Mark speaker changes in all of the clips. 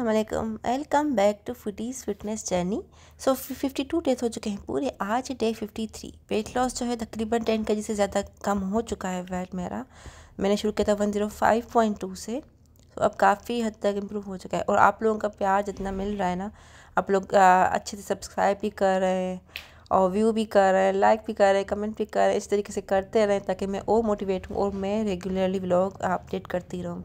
Speaker 1: Aslam welcome back to foodies fitness journey so fifty two days हो चुके हैं पूरे आज day fifty three weight loss जो है तकरीबन टेन के जी से ज़्यादा कम हो चुका है वेट मेरा मैंने शुरू किया था one zero five point two से तो so, अब काफ़ी हद तक इम्प्रूव हो चुका है और आप लोगों का प्यार जितना मिल रहा है ना आप लोग अच्छे से सब्सक्राइब भी कर रहे हैं और व्यू भी कर रहे हैं लाइक भी कर रहे हैं कमेंट भी कर रहे हैं इस तरीके से करते रहें ताकि मैं और मोटिवेट हूँ और मैं रेगुलरली ब्लॉग अपडेट करती रहूँ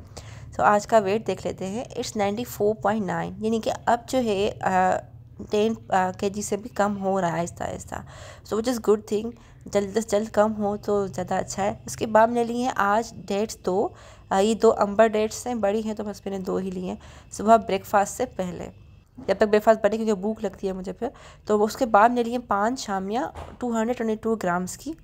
Speaker 1: तो आज का वेट देख लेते हैं it's ninety four point nine यानी कि अब जो है टेन के जी से भी कम हो रहा है आहिस्ता आहिस्ता so which is good thing जल्द से जल्द कम हो तो ज़्यादा अच्छा है उसके बाद मैंने ली हैं आज डेट्स दो आ, ये दो अंबर डेट्स हैं बड़ी हैं तो बस मैंने दो ही ली हैं सुबह ब्रेकफास्ट से पहले जब तक ब्रेकफास्ट बने क्योंकि भूख लगती है मुझे फिर तो उसके बाद मैंने लिए पाँच शामियाँ two hundred twenty two grams की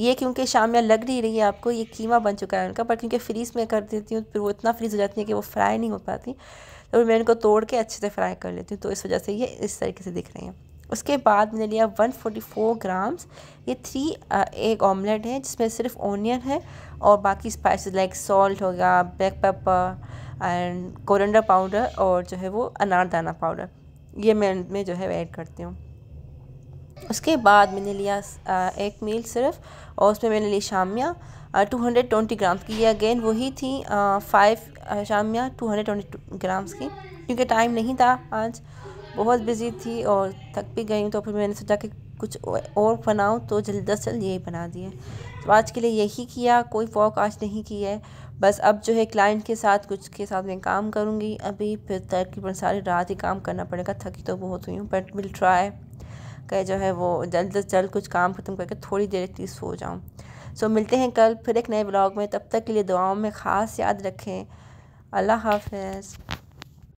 Speaker 1: ये क्योंकि शामिया लग नहीं रही है आपको ये कीमा बन चुका है उनका पर क्योंकि फ्रीज़ में कर देती हूँ फिर वो इतना फ्रीज़ हो जाती है कि वो फ्राई नहीं हो पाती तो मैं इनको तोड़ के अच्छे से फ्राई कर लेती हूँ तो इस वजह से ये इस तरीके से दिख रहे हैं उसके बाद मैंने लिया 144 ग्राम्स ये थ्री एग ऑमलेट है जिसमें सिर्फ ऑनियन है और बाकी स्पाइसेस लाइक सॉल्ट हो गया black pepper and coriander powder और जो है वो अनारदाना पाउडर ये मैं में जो है ऐड करती हूँ उसके बाद मैंने लिया एक मील सिर्फ और उसमें मैंने ली शामिया टू हंड्रेड ट्वेंटी ग्राम्स की ये अगेन वही थी फाइव शामिया टू हंड्रेड ट्वेंटी ग्राम्स की क्योंकि टाइम नहीं था आज बहुत बिजी थी और थक भी गई तो फिर मैंने सोचा कि कुछ और बनाऊँ तो जल्द अज जल्द यही बना दिए तो आज के लिए यही किया कोई वॉक आज नहीं की है बस अब जो है क्लाइंट के साथ कुछ के साथ मैं काम करूँगी अभी फिर तकरीबन सारी रात ही काम करना पड़ेगा थकी तो बहुत हुई हूँ बट विल ट्राई के जो है वो जल्द अज़ जल्द कुछ काम ख़त्म करके थोड़ी देर तीस सो जाऊँ सो मिलते हैं कल फिर एक नए ब्लॉग में तब तक के लिए दुआओं में ख़ास याद रखें अल्लाह हाफ